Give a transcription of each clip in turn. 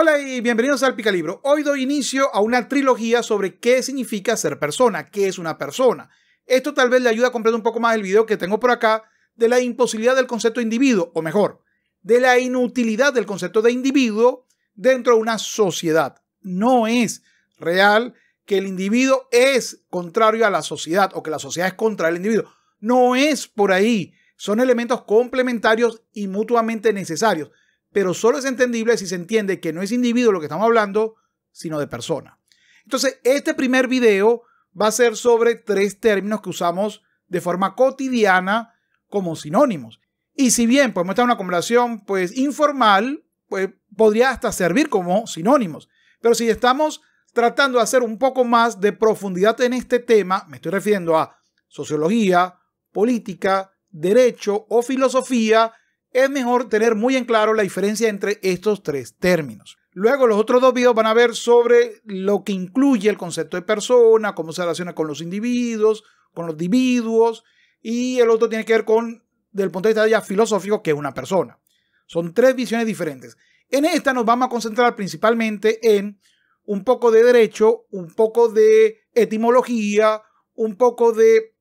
Hola y bienvenidos al Picalibro. Hoy doy inicio a una trilogía sobre qué significa ser persona, qué es una persona. Esto tal vez le ayuda a comprender un poco más el video que tengo por acá de la imposibilidad del concepto individuo, o mejor, de la inutilidad del concepto de individuo dentro de una sociedad. No es real que el individuo es contrario a la sociedad o que la sociedad es contra el individuo. No es por ahí. Son elementos complementarios y mutuamente necesarios pero solo es entendible si se entiende que no es individuo lo que estamos hablando, sino de persona. Entonces, este primer video va a ser sobre tres términos que usamos de forma cotidiana como sinónimos. Y si bien podemos estar en una conversación pues informal, pues podría hasta servir como sinónimos. Pero si estamos tratando de hacer un poco más de profundidad en este tema, me estoy refiriendo a sociología, política, derecho o filosofía, es mejor tener muy en claro la diferencia entre estos tres términos. Luego los otros dos videos van a ver sobre lo que incluye el concepto de persona, cómo se relaciona con los individuos, con los individuos, y el otro tiene que ver con, desde el punto de vista filosófico, que es una persona. Son tres visiones diferentes. En esta nos vamos a concentrar principalmente en un poco de derecho, un poco de etimología, un poco de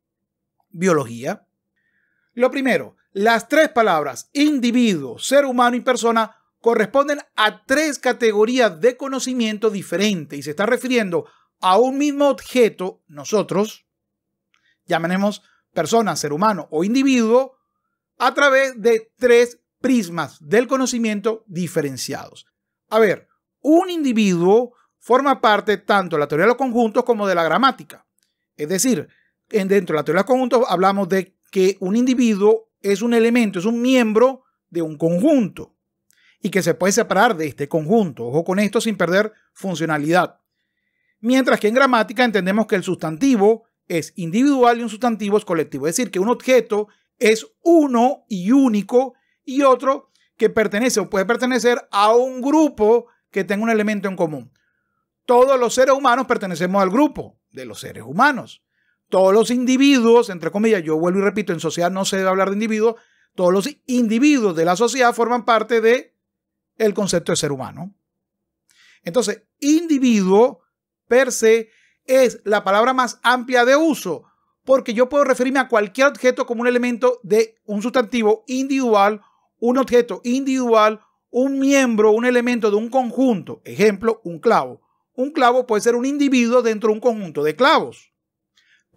biología. Lo primero, las tres palabras, individuo, ser humano y persona, corresponden a tres categorías de conocimiento diferentes y se está refiriendo a un mismo objeto, nosotros, llamaremos persona, ser humano o individuo, a través de tres prismas del conocimiento diferenciados. A ver, un individuo forma parte tanto de la teoría de los conjuntos como de la gramática. Es decir, dentro de la teoría de los conjuntos hablamos de que un individuo es un elemento, es un miembro de un conjunto y que se puede separar de este conjunto. Ojo con esto sin perder funcionalidad. Mientras que en gramática entendemos que el sustantivo es individual y un sustantivo es colectivo. Es decir, que un objeto es uno y único y otro que pertenece o puede pertenecer a un grupo que tenga un elemento en común. Todos los seres humanos pertenecemos al grupo de los seres humanos todos los individuos, entre comillas, yo vuelvo y repito, en sociedad no se debe hablar de individuos, todos los individuos de la sociedad forman parte de el concepto de ser humano. Entonces, individuo per se es la palabra más amplia de uso, porque yo puedo referirme a cualquier objeto como un elemento de un sustantivo individual, un objeto individual, un miembro, un elemento de un conjunto. Ejemplo, un clavo. Un clavo puede ser un individuo dentro de un conjunto de clavos.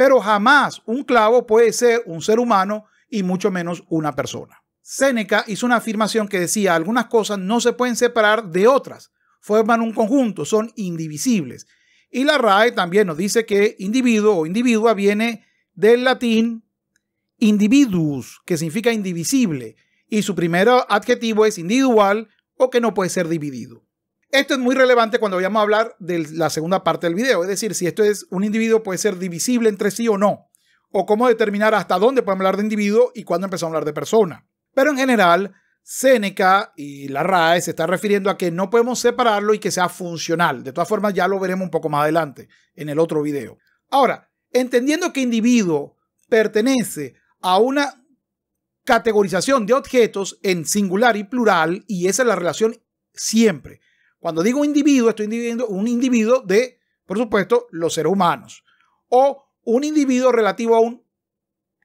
Pero jamás un clavo puede ser un ser humano y mucho menos una persona. Séneca hizo una afirmación que decía algunas cosas no se pueden separar de otras, forman un conjunto, son indivisibles. Y la RAE también nos dice que individuo o individua viene del latín individuus, que significa indivisible, y su primer adjetivo es individual o que no puede ser dividido. Esto es muy relevante cuando vayamos a hablar de la segunda parte del video, es decir, si esto es un individuo puede ser divisible entre sí o no, o cómo determinar hasta dónde podemos hablar de individuo y cuándo empezamos a hablar de persona. Pero en general, Seneca y la RAE se está refiriendo a que no podemos separarlo y que sea funcional. De todas formas, ya lo veremos un poco más adelante en el otro video. Ahora, entendiendo que individuo pertenece a una categorización de objetos en singular y plural, y esa es la relación siempre cuando digo individuo, estoy dividiendo un individuo de, por supuesto, los seres humanos. O un individuo relativo a un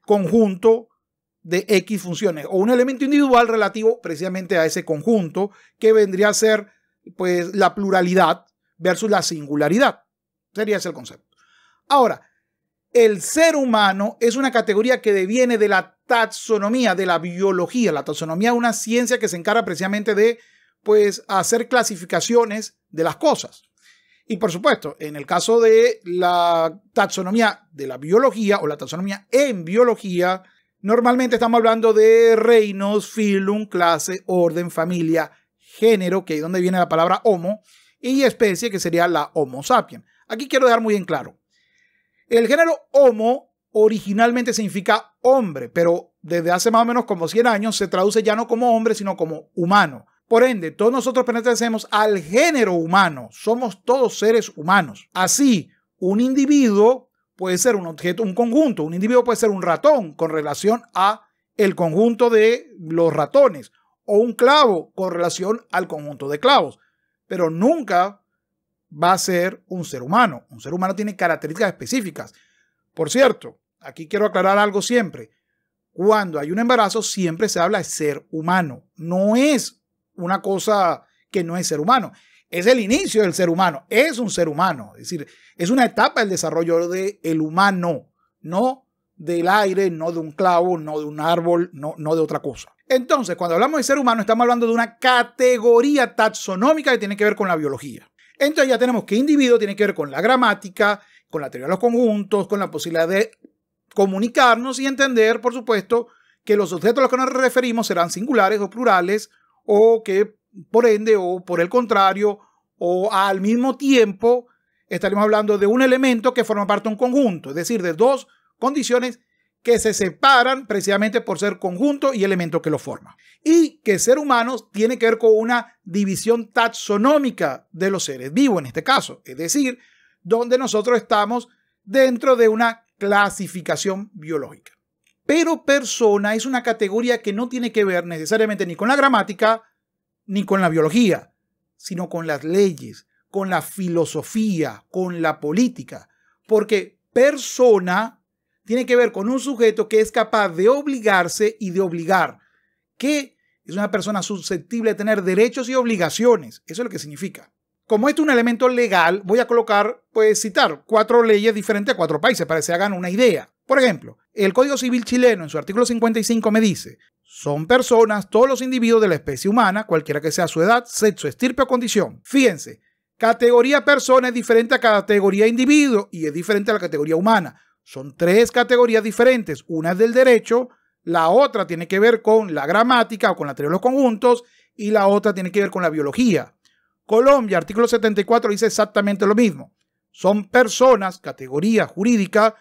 conjunto de X funciones. O un elemento individual relativo precisamente a ese conjunto que vendría a ser pues, la pluralidad versus la singularidad. Sería ese el concepto. Ahora, el ser humano es una categoría que deviene de la taxonomía, de la biología. La taxonomía es una ciencia que se encarga precisamente de pues hacer clasificaciones de las cosas. Y por supuesto, en el caso de la taxonomía de la biología o la taxonomía en biología, normalmente estamos hablando de reinos, filum, clase, orden, familia, género, que es donde viene la palabra homo, y especie, que sería la Homo sapiens. Aquí quiero dejar muy bien claro. El género homo originalmente significa hombre, pero desde hace más o menos como 100 años se traduce ya no como hombre, sino como humano. Por ende, todos nosotros pertenecemos al género humano, somos todos seres humanos. Así, un individuo puede ser un objeto, un conjunto, un individuo puede ser un ratón con relación a el conjunto de los ratones o un clavo con relación al conjunto de clavos, pero nunca va a ser un ser humano. Un ser humano tiene características específicas. Por cierto, aquí quiero aclarar algo siempre. Cuando hay un embarazo siempre se habla de ser humano, no es una cosa que no es ser humano. Es el inicio del ser humano, es un ser humano. Es decir, es una etapa del desarrollo del el humano, no del aire, no de un clavo, no de un árbol, no, no de otra cosa. Entonces, cuando hablamos de ser humano, estamos hablando de una categoría taxonómica que tiene que ver con la biología. Entonces ya tenemos que individuo tiene que ver con la gramática, con la teoría de los conjuntos, con la posibilidad de comunicarnos y entender, por supuesto, que los objetos a los que nos referimos serán singulares o plurales o que por ende o por el contrario o al mismo tiempo estaremos hablando de un elemento que forma parte de un conjunto, es decir, de dos condiciones que se separan precisamente por ser conjunto y elemento que lo forma. Y que ser humanos tiene que ver con una división taxonómica de los seres vivos en este caso, es decir, donde nosotros estamos dentro de una clasificación biológica. Pero persona es una categoría que no tiene que ver necesariamente ni con la gramática ni con la biología, sino con las leyes, con la filosofía, con la política. Porque persona tiene que ver con un sujeto que es capaz de obligarse y de obligar, que es una persona susceptible de tener derechos y obligaciones. Eso es lo que significa. Como esto es un elemento legal, voy a colocar, pues citar cuatro leyes diferentes a cuatro países para que se hagan una idea. Por ejemplo, el Código Civil chileno en su artículo 55 me dice, son personas todos los individuos de la especie humana, cualquiera que sea su edad, sexo, estirpe o condición. Fíjense, categoría persona es diferente a categoría individuo y es diferente a la categoría humana. Son tres categorías diferentes, una es del derecho, la otra tiene que ver con la gramática o con la teoría de los conjuntos y la otra tiene que ver con la biología. Colombia, artículo 74, dice exactamente lo mismo. Son personas, categoría jurídica,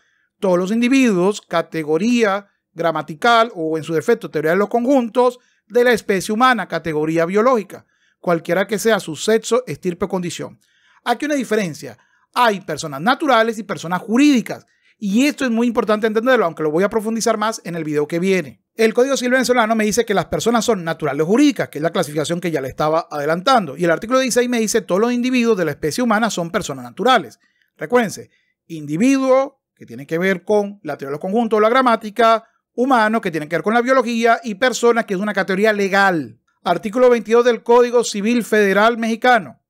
todos los individuos, categoría gramatical o en su defecto teoría de los conjuntos de la especie humana, categoría biológica, cualquiera que sea su sexo, estirpe o condición. Aquí una diferencia. Hay personas naturales y personas jurídicas. Y esto es muy importante entenderlo, aunque lo voy a profundizar más en el video que viene. El Código Civil venezolano me dice que las personas son naturales o jurídicas, que es la clasificación que ya le estaba adelantando. Y el artículo 16 me dice todos los individuos de la especie humana son personas naturales. Recuérdense, individuo, que tiene que ver con la teoría de los conjuntos, la gramática, humano que tiene que ver con la biología, y personas, que es una categoría legal. Artículo 22 del Código Civil Federal Mexicano.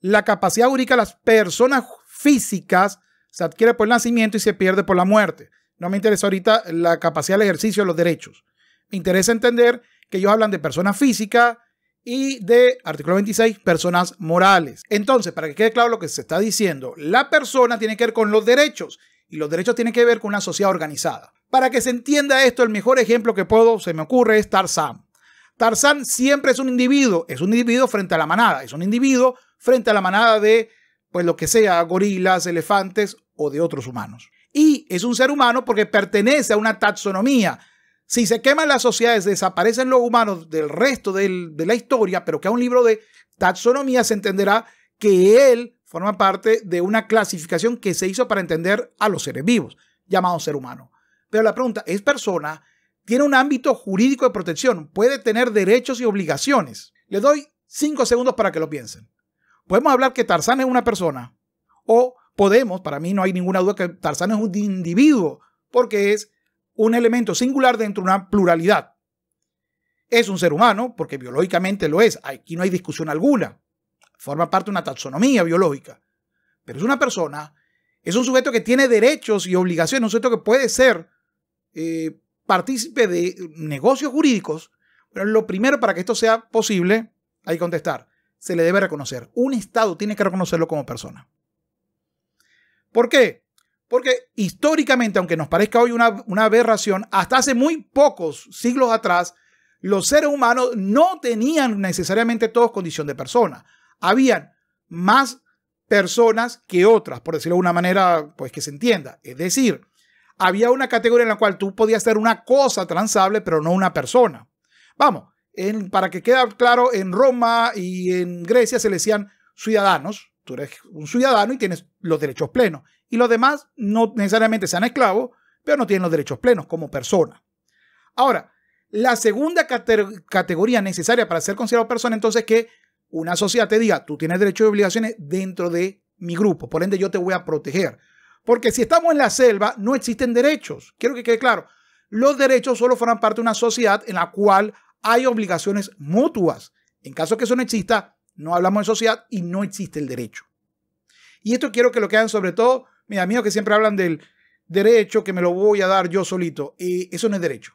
La capacidad jurídica de las personas físicas se adquiere por el nacimiento y se pierde por la muerte. No me interesa ahorita la capacidad del ejercicio de los derechos. Me interesa entender que ellos hablan de personas físicas y de, artículo 26, personas morales. Entonces, para que quede claro lo que se está diciendo, la persona tiene que ver con los derechos y los derechos tienen que ver con una sociedad organizada. Para que se entienda esto, el mejor ejemplo que puedo, se me ocurre, es Tarzán. Tarzán siempre es un individuo, es un individuo frente a la manada, es un individuo frente a la manada de, pues lo que sea, gorilas, elefantes o de otros humanos. Y es un ser humano porque pertenece a una taxonomía. Si se queman las sociedades, desaparecen los humanos del resto de la historia, pero que a un libro de taxonomía se entenderá que él forma parte de una clasificación que se hizo para entender a los seres vivos, llamado ser humano. Pero la pregunta, ¿es persona? ¿Tiene un ámbito jurídico de protección? ¿Puede tener derechos y obligaciones? Les doy cinco segundos para que lo piensen. Podemos hablar que Tarzán es una persona o podemos, para mí no hay ninguna duda que Tarzán es un individuo porque es un elemento singular dentro de una pluralidad. Es un ser humano porque biológicamente lo es, aquí no hay discusión alguna forma parte de una taxonomía biológica. Pero es una persona, es un sujeto que tiene derechos y obligaciones, un sujeto que puede ser eh, partícipe de negocios jurídicos. Pero lo primero para que esto sea posible, hay que contestar, se le debe reconocer. Un Estado tiene que reconocerlo como persona. ¿Por qué? Porque históricamente, aunque nos parezca hoy una, una aberración, hasta hace muy pocos siglos atrás, los seres humanos no tenían necesariamente todos condición de persona habían más personas que otras, por decirlo de una manera, pues que se entienda. Es decir, había una categoría en la cual tú podías ser una cosa transable, pero no una persona. Vamos, para que quede claro, en Roma y en Grecia se le decían ciudadanos. Tú eres un ciudadano y tienes los derechos plenos. Y los demás no necesariamente sean esclavos, pero no tienen los derechos plenos como persona. Ahora, la segunda categoría necesaria para ser considerado persona entonces que una sociedad te diga, tú tienes derechos y obligaciones dentro de mi grupo, por ende yo te voy a proteger. Porque si estamos en la selva, no existen derechos. Quiero que quede claro, los derechos solo forman parte de una sociedad en la cual hay obligaciones mutuas. En caso que eso no exista, no hablamos de sociedad y no existe el derecho. Y esto quiero que lo queden sobre todo, mis amigos que siempre hablan del derecho que me lo voy a dar yo solito. y eh, eso no es derecho.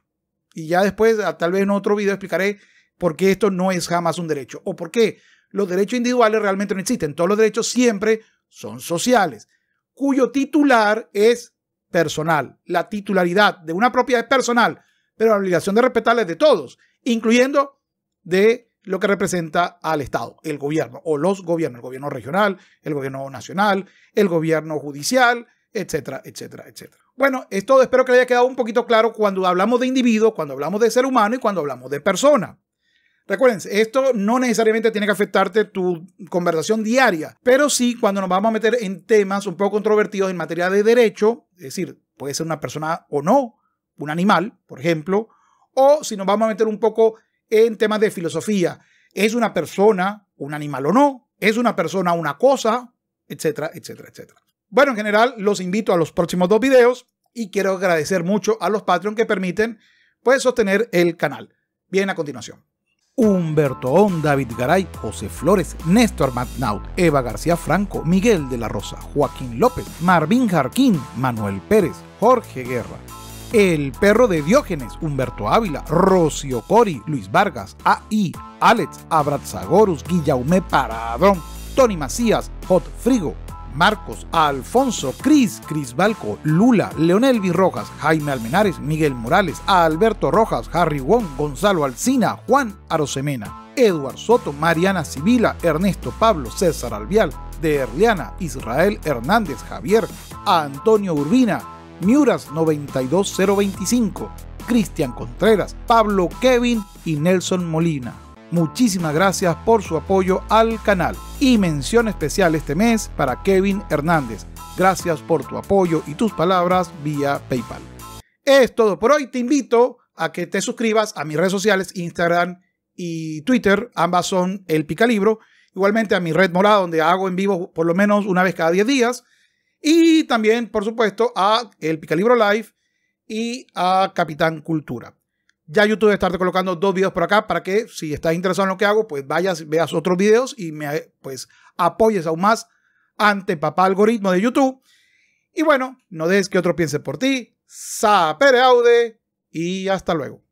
Y ya después, tal vez en otro video, explicaré porque esto no es jamás un derecho. ¿O por qué? Los derechos individuales realmente no existen. Todos los derechos siempre son sociales, cuyo titular es personal. La titularidad de una propiedad es personal, pero la obligación de respetarla es de todos, incluyendo de lo que representa al Estado, el gobierno o los gobiernos, el gobierno regional, el gobierno nacional, el gobierno judicial, etcétera, etcétera, etcétera. Bueno, es todo. Espero que haya quedado un poquito claro cuando hablamos de individuo, cuando hablamos de ser humano y cuando hablamos de persona. Recuerden, esto no necesariamente tiene que afectarte tu conversación diaria, pero sí cuando nos vamos a meter en temas un poco controvertidos en materia de derecho, es decir, puede ser una persona o no, un animal, por ejemplo, o si nos vamos a meter un poco en temas de filosofía, es una persona un animal o no, es una persona una cosa, etcétera, etcétera, etcétera. Bueno, en general, los invito a los próximos dos videos y quiero agradecer mucho a los Patreon que permiten pues, sostener el canal. Bien, a continuación. Humberto On, David Garay, José Flores, Néstor Matnaut, Eva García Franco, Miguel de la Rosa, Joaquín López, Marvin Jarquín, Manuel Pérez, Jorge Guerra. El perro de Diógenes, Humberto Ávila, Rocío Cori, Luis Vargas, A.I., Alex, Abrazagorus, Guillaume Paradón, Tony Macías, Hot Frigo, Marcos, Alfonso, Cris, Balco, Lula, Leonel Virrojas, Jaime Almenares, Miguel Morales, Alberto Rojas, Harry Wong, Gonzalo Alcina, Juan Arosemena, Eduard Soto, Mariana Sibila, Ernesto Pablo, César Alvial, de Erliana, Israel Hernández Javier, Antonio Urbina, Miuras 92025, Cristian Contreras, Pablo Kevin y Nelson Molina. Muchísimas gracias por su apoyo al canal. Y mención especial este mes para Kevin Hernández. Gracias por tu apoyo y tus palabras vía PayPal. Es todo por hoy. Te invito a que te suscribas a mis redes sociales, Instagram y Twitter. Ambas son el Picalibro. Igualmente a mi red morada, donde hago en vivo por lo menos una vez cada 10 días. Y también, por supuesto, a el Picalibro Live y a Capitán Cultura. Ya YouTube está colocando dos videos por acá para que si estás interesado en lo que hago, pues vayas, veas otros videos y me pues, apoyes aún más ante papá algoritmo de YouTube. Y bueno, no dejes que otro piense por ti. Sapere Aude y hasta luego.